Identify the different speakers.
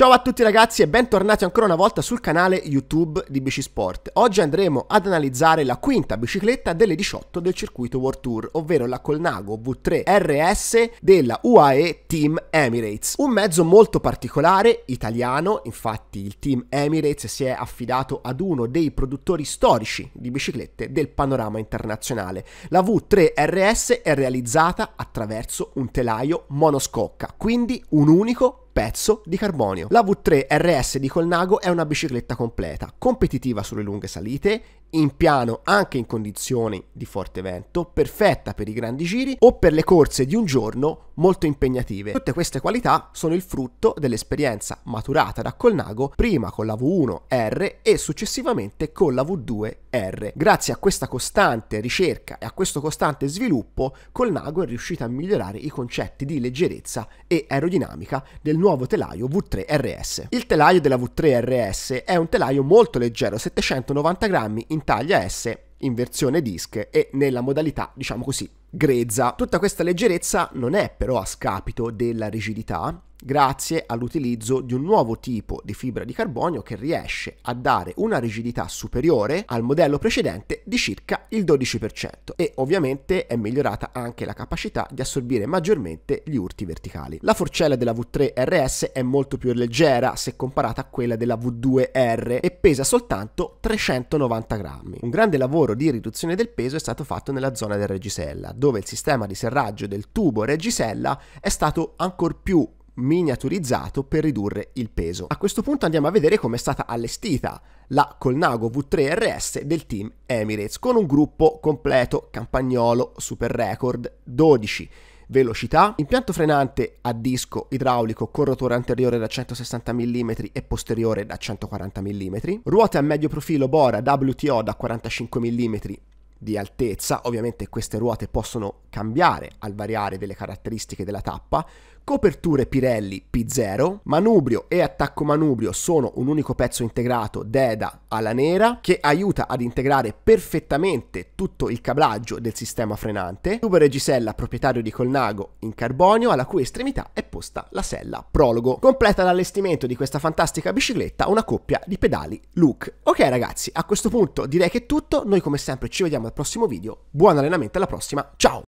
Speaker 1: Ciao a tutti ragazzi e bentornati ancora una volta sul canale YouTube di BC Sport. Oggi andremo ad analizzare la quinta bicicletta delle 18 del circuito World Tour, ovvero la Colnago V3 RS della UAE Team Emirates. Un mezzo molto particolare, italiano, infatti il Team Emirates si è affidato ad uno dei produttori storici di biciclette del panorama internazionale. La V3 RS è realizzata attraverso un telaio monoscocca, quindi un unico pezzo di carbonio. La V3 RS di Colnago è una bicicletta completa, competitiva sulle lunghe salite in piano anche in condizioni di forte vento, perfetta per i grandi giri o per le corse di un giorno molto impegnative. Tutte queste qualità sono il frutto dell'esperienza maturata da Colnago prima con la V1R e successivamente con la V2R. Grazie a questa costante ricerca e a questo costante sviluppo, Colnago è riuscito a migliorare i concetti di leggerezza e aerodinamica del nuovo telaio V3RS. Il telaio della V3RS è un telaio molto leggero, 790 grammi in in taglia S in versione disc e nella modalità, diciamo così, grezza. Tutta questa leggerezza non è però a scapito della rigidità, grazie all'utilizzo di un nuovo tipo di fibra di carbonio che riesce a dare una rigidità superiore al modello precedente di circa il 12% e ovviamente è migliorata anche la capacità di assorbire maggiormente gli urti verticali. La forcella della V3 RS è molto più leggera se comparata a quella della V2R e pesa soltanto 390 grammi. Un grande lavoro di riduzione del peso è stato fatto nella zona del reggisella, dove il sistema di serraggio del tubo reggisella è stato ancor più miniaturizzato per ridurre il peso. A questo punto andiamo a vedere come è stata allestita la Colnago V3RS del team Emirates con un gruppo completo campagnolo super record 12 velocità, impianto frenante a disco idraulico con rotore anteriore da 160 mm e posteriore da 140 mm, ruote a medio profilo Bora WTO da 45 mm di altezza, ovviamente queste ruote possono cambiare al variare delle caratteristiche della tappa, Coperture Pirelli P0, manubrio e attacco manubrio sono un unico pezzo integrato DEDA alla nera che aiuta ad integrare perfettamente tutto il cablaggio del sistema frenante. Tubo regisella proprietario di Colnago in carbonio alla cui estremità è posta la sella Prologo. Completa l'allestimento di questa fantastica bicicletta una coppia di pedali Look. Ok ragazzi, a questo punto direi che è tutto, noi come sempre ci vediamo al prossimo video, buon allenamento alla prossima, ciao!